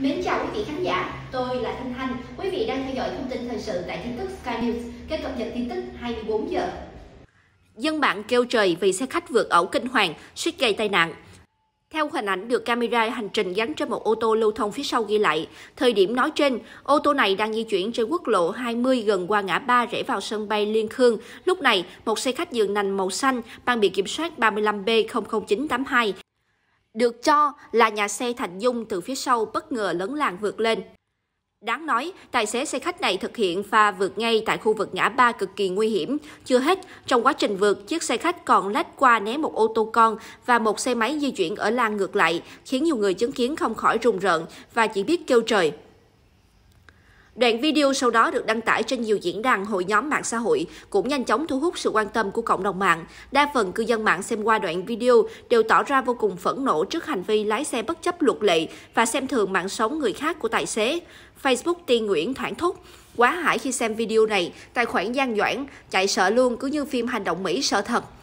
Mến chào quý vị khán giả, tôi là Thanh Thanh. Quý vị đang theo dõi thông tin thời sự tại tin tức Sky News, kênh cập nhật tin tức 24 giờ. Dân bạn kêu trời vì xe khách vượt ẩu kinh hoàng, suýt gây tai nạn. Theo hình ảnh được camera hành trình gắn trên một ô tô lưu thông phía sau ghi lại, thời điểm nói trên, ô tô này đang di chuyển trên quốc lộ 20 gần qua ngã ba rẽ vào sân bay Liên Khương. Lúc này, một xe khách dường nành màu xanh mang biển kiểm soát 35B00982 được cho là nhà xe Thành Dung từ phía sau bất ngờ lấn làng vượt lên. Đáng nói, tài xế xe khách này thực hiện pha vượt ngay tại khu vực ngã ba cực kỳ nguy hiểm. Chưa hết, trong quá trình vượt, chiếc xe khách còn lách qua né một ô tô con và một xe máy di chuyển ở làng ngược lại, khiến nhiều người chứng kiến không khỏi rùng rợn và chỉ biết kêu trời. Đoạn video sau đó được đăng tải trên nhiều diễn đàn hội nhóm mạng xã hội, cũng nhanh chóng thu hút sự quan tâm của cộng đồng mạng. Đa phần cư dân mạng xem qua đoạn video đều tỏ ra vô cùng phẫn nộ trước hành vi lái xe bất chấp luật lệ và xem thường mạng sống người khác của tài xế. Facebook Tiên Nguyễn thoảng thúc, quá hải khi xem video này, tài khoản gian doãn, chạy sợ luôn cứ như phim hành động Mỹ sợ thật.